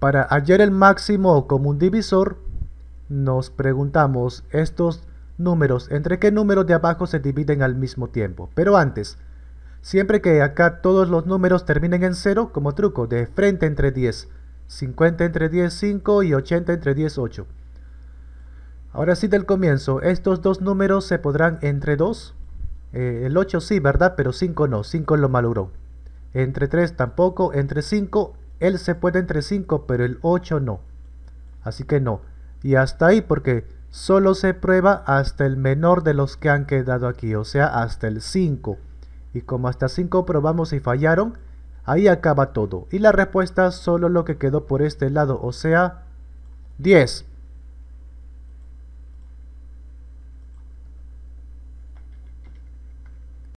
Para hallar el máximo común divisor, nos preguntamos estos números, entre qué números de abajo se dividen al mismo tiempo. Pero antes, siempre que acá todos los números terminen en 0, como truco, de frente entre 10, 50 entre 10, 5 y 80 entre 10, 8. Ahora sí del comienzo, estos dos números se podrán entre 2, eh, el 8 sí, ¿verdad? Pero 5 no, 5 lo maluró. Entre 3 tampoco, entre 5 él se puede entre 5, pero el 8 no. Así que no. Y hasta ahí, porque solo se prueba hasta el menor de los que han quedado aquí, o sea, hasta el 5. Y como hasta 5 probamos y fallaron, ahí acaba todo. Y la respuesta solo lo que quedó por este lado, o sea, 10.